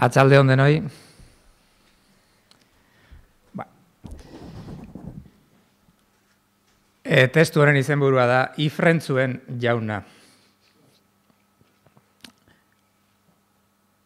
Atzalde hon denoi. Ba. E, testu horren izenburua da Ifrentzuen jauna.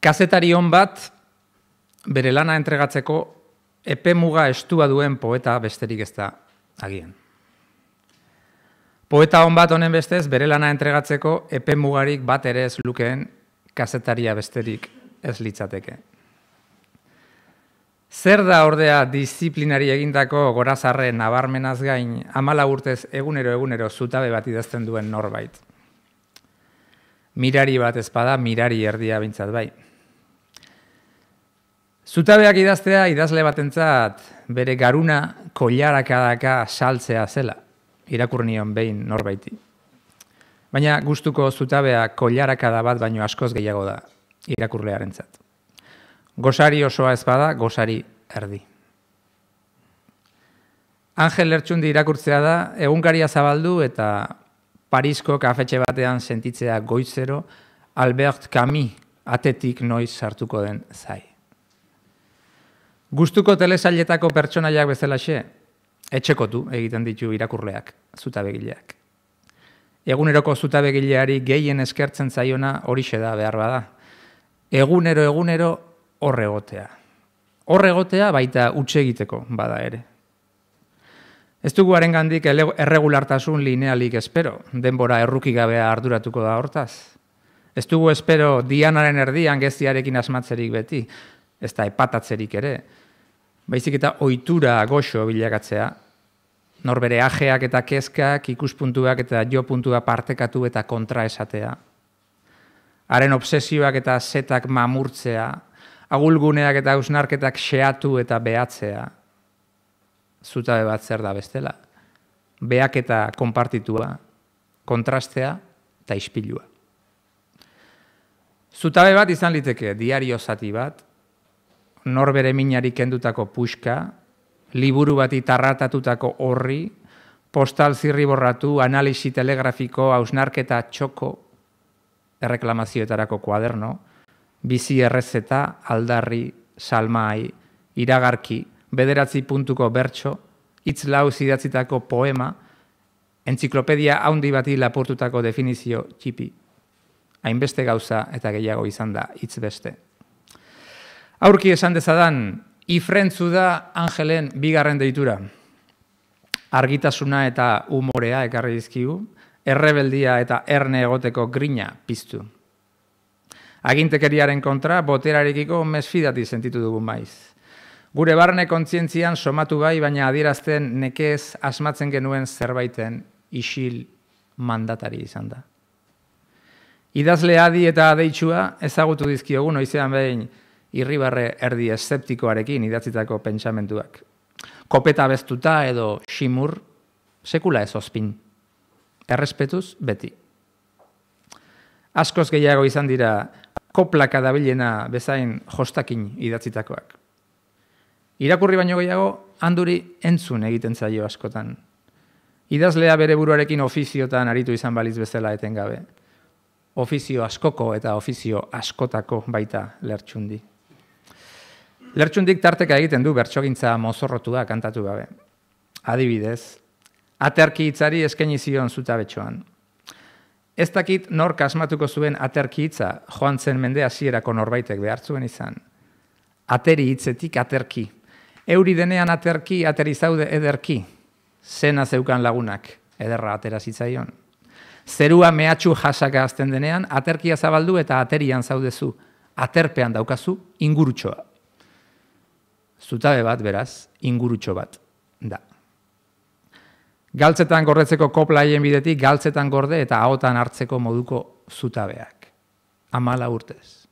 Kazetari hon bat bere lana entregatzeko epe muga estua duen poeta besterik ez da agian. Poeta hon bat honen bestez bere lana entregatzeko epe mugarik bat ere ez lukeen kazetaria besterik ez litzateke. Zer da ordea disiplinari egindako gorazarre nabarmenaz gain amala urtez egunero egunero zutabe bat idazten duen norbait? Mirari bat ezpada, mirari erdia bintzat bai. Zutabeak idaztea idazle batentzat bere garuna kolarakadaka saltzea zela, irakurnion behin norbaiti. Baina gustuko zutabea kolarakada bat baino askoz gehiago da, irakurlearentzat. Gosari osoa ez bada, gosari erdi. Angel Lertxundi irakurtzea da, egunkaria zabaldu eta Parisko kafetxe batean sentitzea goizero Albert Camus atetik noiz sartuko den zai. Gustuko telesailetako pertsonaiak bezalaxe, etxekotu egiten ditu irakurleak, zutabegileak. Eguneroko zutabegileari gehien eskertzen zaiona hori da behar bada, egunero egunero hor egotea. Hor egotea baita utxe egiteko bada ere. Ez dugu gandik erregulartasun linealik espero, denbora erruki gabea arduratuko da hortaz. Ez dugu espero dianaren erdian geziarekin asmatzerik beti, ez da epatatzerik ere. Baizik eta ohitura goxo bilagatzea, norbere ajeak eta kezkak, ikuspuntuak eta jo puntua partekatu eta kontra esatea, haren obsesioak eta zetak mamurtzea, agulguneak eta ausnarketak xeatu eta behatzea. Zutabe bat zer da bestela. Behak eta konpartitua, kontrastea eta ispilua. Zutabe bat izan liteke, diario zati bat, norbere minari kendutako puxka, liburu bati tarratatutako horri, postal borratu, analisi telegrafiko, hausnarketa txoko, erreklamazioetarako kuaderno, bizi errezeta, aldarri, salmai, iragarki, bederatzi puntuko bertso, itz lau zidatzitako poema, entziklopedia haundi bati lapurtutako definizio txipi. Hainbeste gauza eta gehiago izan da, itz beste. Aurki esan dezadan, ifrentzu da Angelen bigarren deitura. Argitasuna eta umorea ekarri dizkigu, errebeldia eta erne egoteko grina piztu. Agintekeriaren kontra, boterarekiko mesfidati sentitu dugu maiz. Gure barne kontzientzian somatu bai, baina adierazten nekez asmatzen genuen zerbaiten isil mandatari izan da. Idazle adi eta adeitsua ezagutu dizkiogu noizean behin irribarre erdi eszeptikoarekin idatzitako pentsamentuak. Kopeta bestuta edo simur sekula ez ospin errespetuz beti. Askoz gehiago izan dira koplaka dabilena bezain jostakin idatzitakoak. Irakurri baino gehiago, handuri entzun egiten zaio askotan. Idazlea bere buruarekin ofiziotan aritu izan baliz bezala gabe, Ofizio askoko eta ofizio askotako baita lertxundi. Lertxundik tarteka egiten du bertsogintza mozorrotua kantatu gabe. Adibidez, aterki hitzari eskaini zion zutabetxoan. Ez dakit nor kasmatuko zuen aterki hitza, joan zen mende hasierako norbaitek behar zuen izan. Ateri hitzetik aterki. Euri denean aterki, ateri zaude ederki. Zena zeukan lagunak, ederra atera zitzaion. Zerua mehatxu jasaka azten denean, aterkia zabaldu eta aterian zaudezu. Aterpean daukazu, ingurutxoa. Zutabe bat, beraz, ingurutxo bat. Da. Galtzetan gordetzeko koplaien bidetik, galtzetan gorde eta ahotan hartzeko moduko zutabeak. Amala urtez.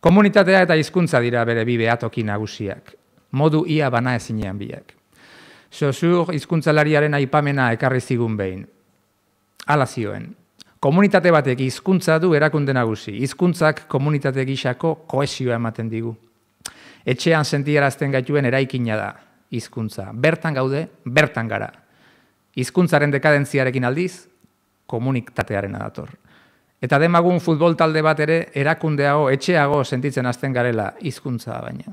Komunitatea eta hizkuntza dira bere bi behatoki nagusiak. Modu ia bana ezinean biak. Sosur hizkuntzalariaren aipamena ekarri zigun behin. Hala zioen. Komunitate batek hizkuntza du erakunde nagusi. Hizkuntzak komunitate gixako koesioa ematen digu. Etxean sentiarazten gaituen eraikina da, hizkuntza. Bertan gaude, bertan gara. Hizkuntzaren dekadentziarekin aldiz, komunitatearen adator. Eta demagun futbol talde bat ere erakundeago etxeago sentitzen azten garela hizkuntza baina.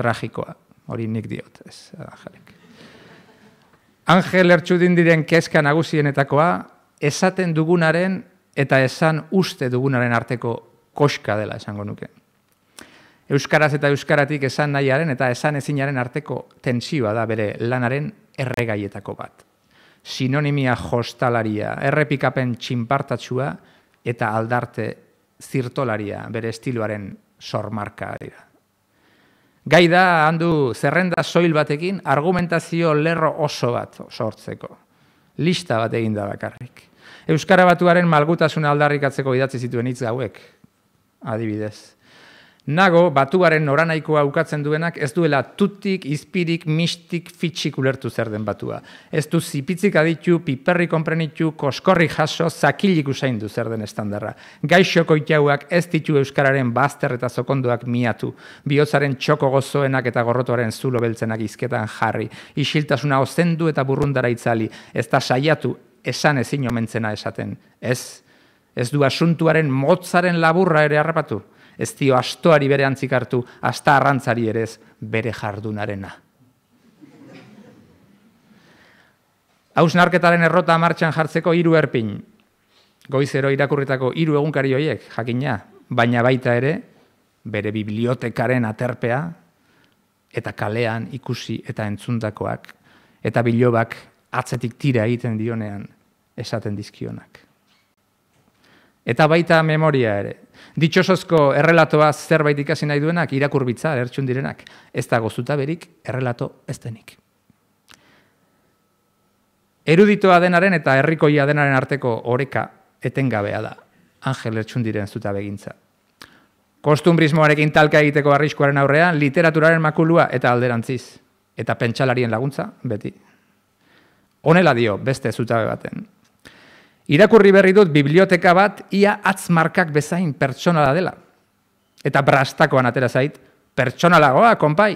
Tragikoa, hori nik diot, ez, jarek. Angel Ertsudin diren kezka nagusienetakoa, esaten dugunaren eta esan uste dugunaren arteko koska dela esango nuke. Euskaraz eta euskaratik esan nahiaren eta esan ezinaren arteko tensioa da bere lanaren erregaietako bat. Sinonimia hostalaria, errepikapen txinpartatsua eta aldarte zirtolaria bere estiloaren sormarka dira. Gai da handu zerrenda soil batekin argumentazio lerro oso bat sortzeko. Lista bat egin da bakarrik. Euskara batuaren malgutasuna aldarrikatzeko idatzi zituen hitz gauek. Adibidez, Nago, batuaren oranaikoa ukatzen duenak, ez duela tutik, izpirik, mistik, fitxik ulertu zer den batua. Ez du zipitzik aditu, piperri konprenitu, koskorri jaso, zakilik usain du zer den estandarra. Gaixoko itiauak ez ditu Euskararen bazter eta zokondoak miatu. Biotzaren txoko gozoenak eta gorrotuaren zulo beltzenak izketan jarri. Isiltasuna ozendu eta burrundara itzali. Ez da saiatu, esan ezin omentzena esaten. Ez, ez du asuntuaren motzaren laburra ere harrapatu ez dio astoari bere antzik hartu, asta arrantzari ere ez bere jardunarena. Haus narketaren errota martxan jartzeko hiru erpin. Goizero irakurritako hiru egunkari hoiek, jakina, baina baita ere, bere bibliotekaren aterpea, eta kalean ikusi eta entzuntakoak, eta bilobak atzetik tira egiten dionean esaten dizkionak eta baita memoria ere. Ditxosozko errelatoa zerbait ikasi nahi duenak irakurbitza ertsun direnak, ez da gozuta berik errelato ez Eruditoa denaren eta herrikoia denaren arteko oreka etengabea da, angel ertsun diren zuta begintza. Kostumbrismoarekin talka egiteko arriskuaren aurrean, literaturaren makulua eta alderantziz, eta pentsalarien laguntza, beti. Honela dio, beste zutabe baten, Irakurri berri dut biblioteka bat ia atzmarkak bezain pertsonala dela. Eta brastakoan atera zait, pertsonalagoa, konpai.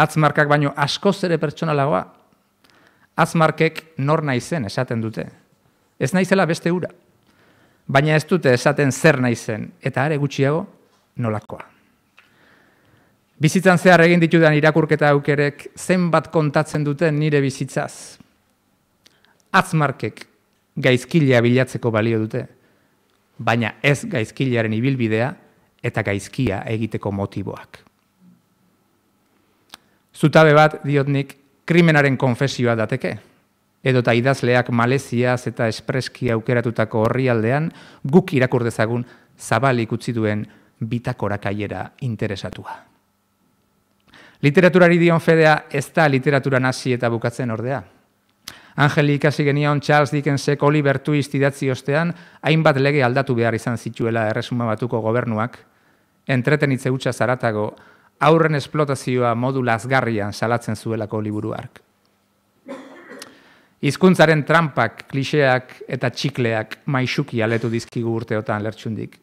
Atzmarkak baino asko zere pertsonalagoa. Atzmarkek nor naizen esaten dute. Ez naizela beste hura. Baina ez dute esaten zer naizen eta are gutxiago nolakoa. Bizitzan zehar egin ditudan irakurketa aukerek zenbat kontatzen duten nire bizitzaz. Atzmarkek gaizkilea bilatzeko balio dute, baina ez gaizkilearen ibilbidea eta gaizkia egiteko motiboak. Zutabe bat diotnik krimenaren konfesioa dateke, edo idazleak maleziaz eta espreski aukeratutako horri aldean, guk irakurdezagun zabal ikutzi duen bitakorakaiera interesatua. Literaturari dion fedea ez da literatura nazi eta bukatzen ordea, Angeli ikasi genion Charles Dickensek Oliver Twist idatzi ostean, hainbat lege aldatu behar izan zituela erresuma batuko gobernuak, entretenitze hutsa zaratago, aurren esplotazioa modu azgarrian salatzen zuelako liburuark. Hizkuntzaren trampak, kliseak eta txikleak maisuki aletu dizkigu urteotan lertxundik.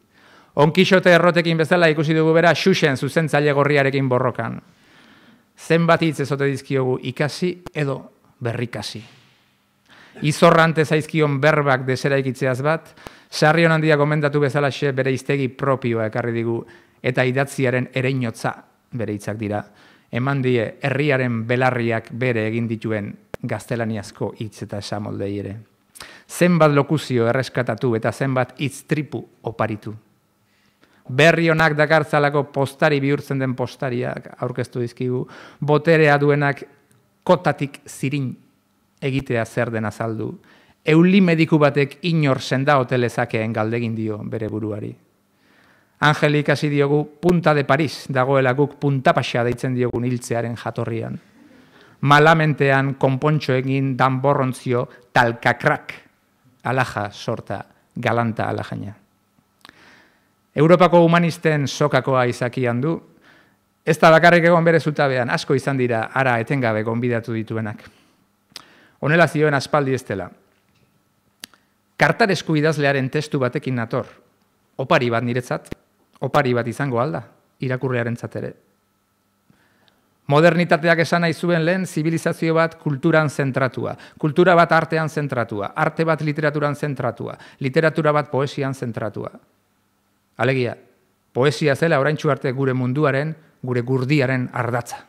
Onkixote errotekin bezala ikusi dugu bera xuxen zuzentzaile gorriarekin borrokan. Zenbat hitz ezote dizkiogu ikasi edo berrikasi izorrante zaizkion berbak desera ikitzeaz bat, sarri honan diak bezala bere iztegi propioa ekarri digu eta idatziaren ere bere itzak dira. Eman die, herriaren belarriak bere egin dituen gaztelaniazko hitz eta esamoldei ere. Zenbat lokuzio erreskatatu eta zenbat hitz tripu oparitu. Berri honak dakartzalako postari bihurtzen den postariak aurkeztu dizkigu, boterea duenak kotatik zirin egitea zer den azaldu. Euli mediku batek inor senda hotelezakeen galdegin dio bere buruari. Angeli ikasi diogu punta de Paris, dagoela guk punta deitzen diogun hiltzearen jatorrian. Malamentean konpontxo egin dan borrontzio talkakrak, alaja sorta, galanta alajaina. Europako humanisten sokakoa izakian du, ez da bakarrik egon bere zutabean, asko izan dira, ara etengabe gonbidatu dituenak. Honela zioen aspaldi ez dela. Kartaresku idazlearen testu batekin nator. Opari bat niretzat, opari bat izango alda, irakurrearen ere. Modernitateak esan nahi zuen lehen, zibilizazio bat kulturan zentratua. Kultura bat artean zentratua. Arte bat literaturan zentratua. Literatura bat poesian zentratua. Alegia, poesia zela orain arte gure munduaren, gure gurdiaren ardatza.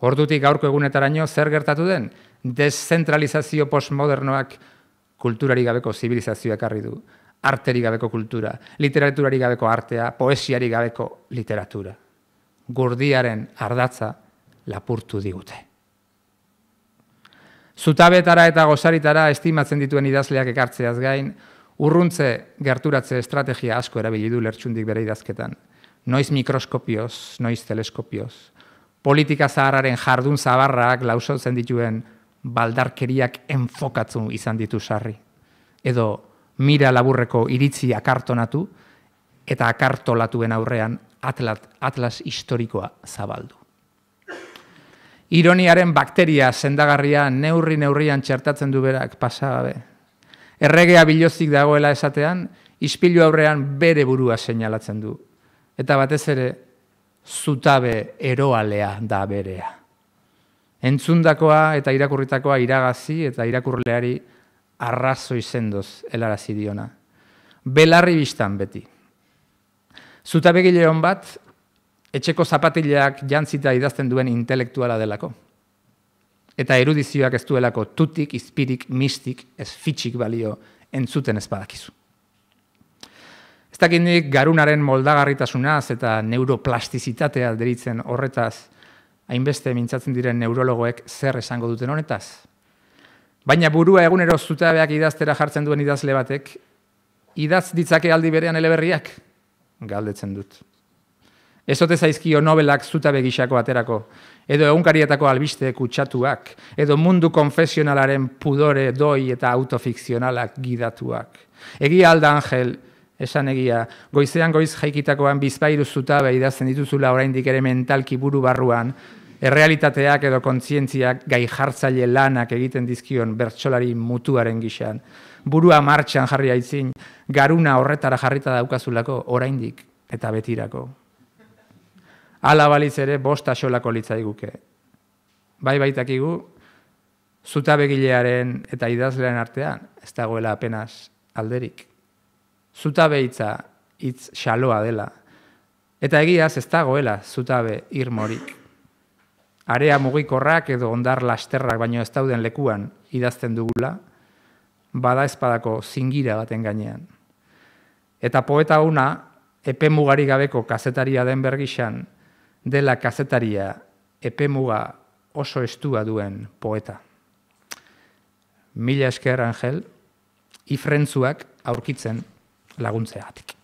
Hortutik gaurko egunetaraino zer gertatu den? dezentralizazio postmodernoak kulturari gabeko zibilizazioa ekarri du, arteri gabeko kultura, literaturari gabeko artea, poesiari gabeko literatura. Gurdiaren ardatza lapurtu digute. Zutabetara eta gozaritara estimatzen dituen idazleak ekartzeaz gain, urruntze gerturatze estrategia asko erabili du lertxundik bere idazketan. Noiz mikroskopioz, noiz teleskopioz, politika zaharraren jardun zabarrak lausotzen dituen baldarkeriak enfokatzu izan ditu sarri. Edo mira laburreko iritzi akartonatu eta akartolatuen aurrean atlat, atlas historikoa zabaldu. Ironiaren bakteria sendagarria neurri neurrian txertatzen du berak pasagabe. Erregea bilozik dagoela esatean, ispilu aurrean bere burua seinalatzen du. Eta batez ere, zutabe eroalea da berea entzundakoa eta irakurritakoa iragazi eta irakurleari arrazo izendoz elarazi diona. Belarri biztan beti. Zutabegile hon bat, etxeko zapatileak jantzita idazten duen intelektuala delako. Eta erudizioak ez duelako tutik, izpirik, mistik, ez balio entzuten ezpadakizu. Ez garunaren moldagarritasunaz eta neuroplastizitatea alderitzen horretaz, hainbeste mintzatzen diren neurologoek zer esango duten honetaz. Baina burua egunero zutabeak idaztera jartzen duen idazle batek, idaz ditzake aldi berean eleberriak, galdetzen dut. Ez hote zaizkio nobelak zutabe gixako aterako, edo egunkarietako albiste kutsatuak, edo mundu konfesionalaren pudore doi eta autofikzionalak gidatuak. Egi alda, Angel, Esan egia, goizean goiz jaikitakoan bizpairu zuta behidazen dituzula oraindik ere mentalki buru barruan, errealitateak edo kontzientziak gai jartzaile lanak egiten dizkion bertsolari mutuaren gixan. Burua martxan jarri aitzin, garuna horretara jarrita daukazulako oraindik eta betirako. Ala balitz ere bost asolako litzaiguke. Bai baitakigu, zuta begilearen eta idazlearen artean, ez dagoela apenas alderik zutabe hitza hitz xaloa dela. Eta egiaz ez dagoela zutabe irmorik. Area mugikorrak edo ondar lasterrak baino ez dauden lekuan idazten dugula, bada espadako zingira baten gainean. Eta poeta una, epe gabeko kazetaria den bergixan, dela kazetaria epemuga oso estua duen poeta. Mila esker, Angel, ifrentzuak aurkitzen Laguntzeatik